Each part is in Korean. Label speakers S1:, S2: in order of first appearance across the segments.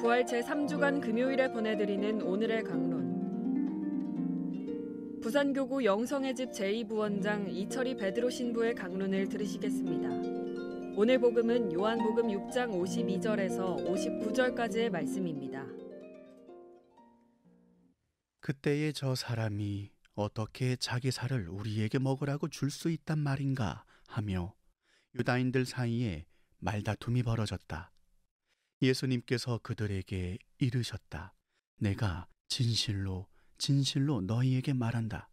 S1: 부활 제3주간 금요일에 보내드리는 오늘의 강론. 부산교구 영성의 집 제2부원장 이철이 베드로 신부의 강론을 들으시겠습니다. 오늘 복음은 요한복음 6장 52절에서 59절까지의 말씀입니다.
S2: 그때의 저 사람이 어떻게 자기 살을 우리에게 먹으라고 줄 수 있단 말인가 하며 유다인들 사이에 말다툼이 벌어졌다. 예수님께서 그들에게 이르셨다. 내가 진실로 진실로 너희에게 말한다.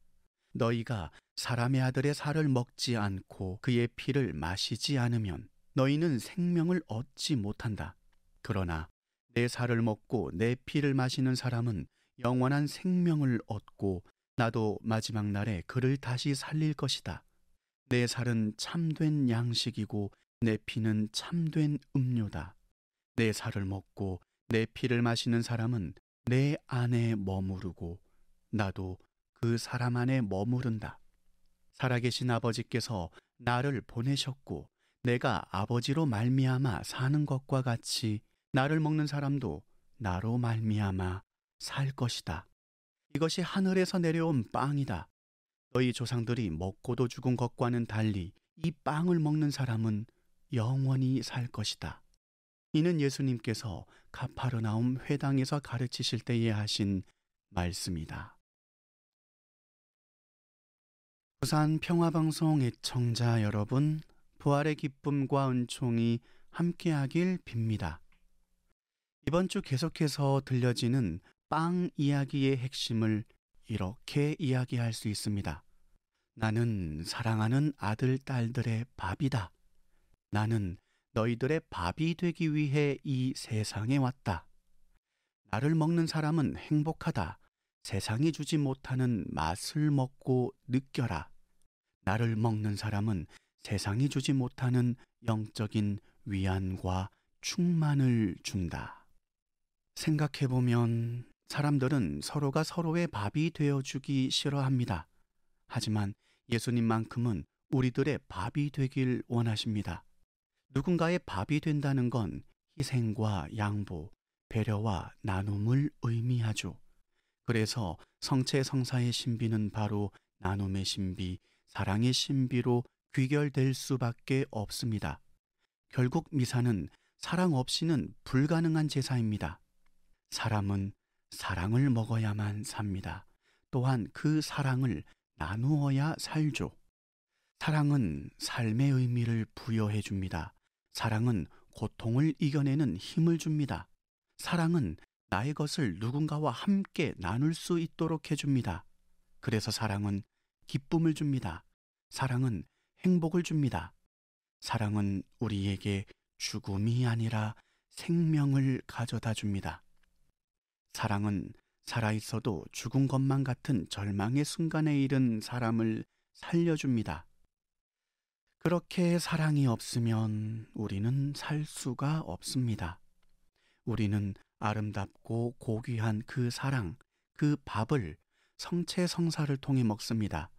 S2: 너희가 사람의 아들의 살을 먹지 않고 그의 피를 마시지 않으면 너희는 생명을 얻지 못한다. 그러나 내 살을 먹고 내 피를 마시는 사람은 영원한 생명을 얻고 나도 마지막 날에 그를 다시 살릴 것이다. 내 살은 참된 양식이고 내 피는 참된 음료다. 내 살을 먹고 내 피를 마시는 사람은 내 안에 머무르고 나도 그 사람 안에 머무른다. 살아계신 아버지께서 나를 보내셨고 내가 아버지로 말미암아 사는 것과 같이 나를 먹는 사람도 나로 말미암아 살 것이다. 이것이 하늘에서 내려온 빵이다. 너희 조상들이 먹고도 죽은 것과는 달리 이 빵을 먹는 사람은 영원히 살 것이다. 이는 예수님께서 가파르나움 회당에서 가르치실 때에 하신 말씀이다. 부산 평화방송 애청자 여러분, 부활의 기쁨과 은총이 함께하길 빕니다. 이번 주 계속해서 들려지는 빵 이야기의 핵심을 이렇게 이야기할 수 있습니다. 나는 사랑하는 아들, 딸들의 밥이다. 나는 너희들의 밥이 되기 위해 이 세상에 왔다. 나를 먹는 사람은 행복하다. 세상이 주지 못하는 맛을 먹고 느껴라. 나를 먹는 사람은 세상이 주지 못하는 영적인 위안과 충만을 준다. 생각해보면 사람들은 서로가 서로의 밥이 되어주기 싫어합니다. 하지만 예수님만큼은 우리들의 밥이 되길 원하십니다. 누군가의 밥이 된다는 건 희생과 양보, 배려와 나눔을 의미하죠. 그래서 성체 성사의 신비는 바로 나눔의 신비, 사랑의 신비로 귀결될 수밖에 없습니다. 결국 미사는 사랑 없이는 불가능한 제사입니다. 사람은 사랑을 먹어야만 삽니다. 또한 그 사랑을 나누어야 살죠. 사랑은 삶의 의미를 부여해 줍니다. 사랑은 고통을 이겨내는 힘을 줍니다. 사랑은 나의 것을 누군가와 함께 나눌 수 있도록 해줍니다. 그래서 사랑은 기쁨을 줍니다. 사랑은 행복을 줍니다. 사랑은 우리에게 죽음이 아니라 생명을 가져다 줍니다. 사랑은 살아있어도 죽은 것만 같은 절망의 순간에 이른 사람을 살려줍니다. 그렇게 사랑이 없으면 우리는 살 수가 없습니다. 우리는 아름답고 고귀한 그 사랑, 그 밥을 성체 성사를 통해 먹습니다.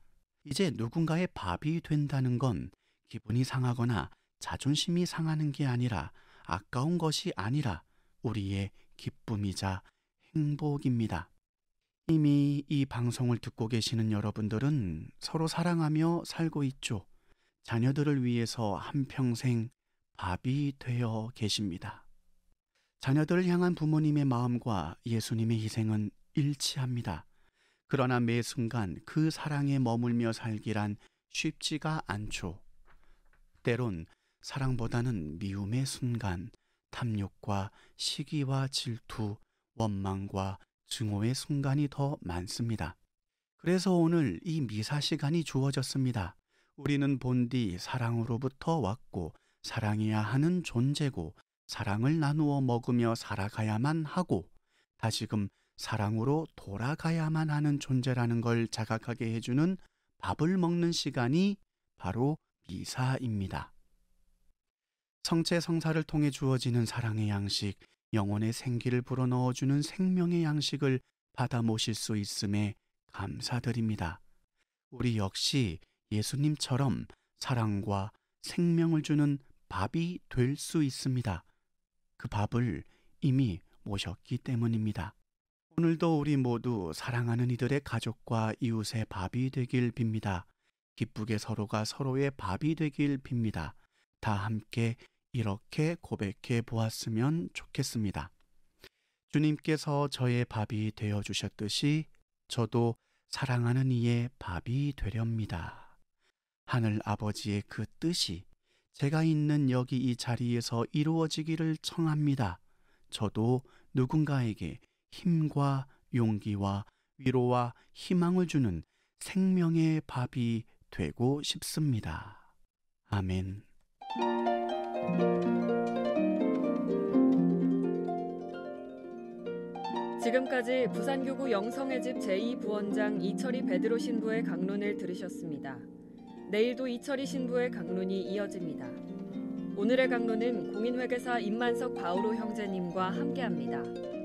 S2: 이제 누군가의 밥이 된다는 건 기분이 상하거나 자존심이 상하는 게 아니라 아까운 것이 아니라 우리의 기쁨이자 행복입니다. 이미 이 방송을 듣고 계시는 여러분들은 서로 사랑하며 살고 있죠. 자녀들을 위해서 한평생 밥이 되어 계십니다. 자녀들을 향한 부모님의 마음과 예수님의 희생은 일치합니다. 그러나 매 순간 그 사랑에 머물며 살기란 쉽지가 않죠. 때론 사랑보다는 미움의 순간, 탐욕과 시기와 질투, 원망과 증오의 순간이 더 많습니다. 그래서 오늘 이 미사 시간이 주어졌습니다. 우리는 본디 사랑으로부터 왔고 사랑해야 하는 존재고 사랑을 나누어 먹으며 살아가야만 하고 다시금 사랑으로 돌아가야만 하는 존재라는 걸 자각하게 해주는 밥을 먹는 시간이 바로 미사입니다. 성체 성사를 통해 주어지는 사랑의 양식, 영혼의 생기를 불어넣어주는 생명의 양식을 받아 모실 수 있음에 감사드립니다. 우리 역시 예수님처럼 사랑과 생명을 주는 밥이 될 수 있습니다. 그 밥을 이미 모셨기 때문입니다. 오늘도 우리 모두 사랑하는 이들의 가족과 이웃의 밥이 되길 빕니다. 기쁘게 서로가 서로의 밥이 되길 빕니다. 다 함께 이렇게 고백해 보았으면 좋겠습니다. 주님께서 저의 밥이 되어 주셨듯이 저도 사랑하는 이의 밥이 되렵니다. 하늘 아버지의 그 뜻이 제가 있는 여기 이 자리에서 이루어지기를 청합니다. 저도 누군가에게 힘과 용기와 위로와 희망을 주는 생명의 밥이 되고 싶습니다. 아멘.
S1: 지금까지 부산교구 영성의 집 제2부원장 이철희 베드로 신부의 강론을 들으셨습니다. 내일도 이철희 신부의 강론이 이어집니다. 오늘의 강론은 공인회계사 임만석 바오로 형제님과 함께합니다.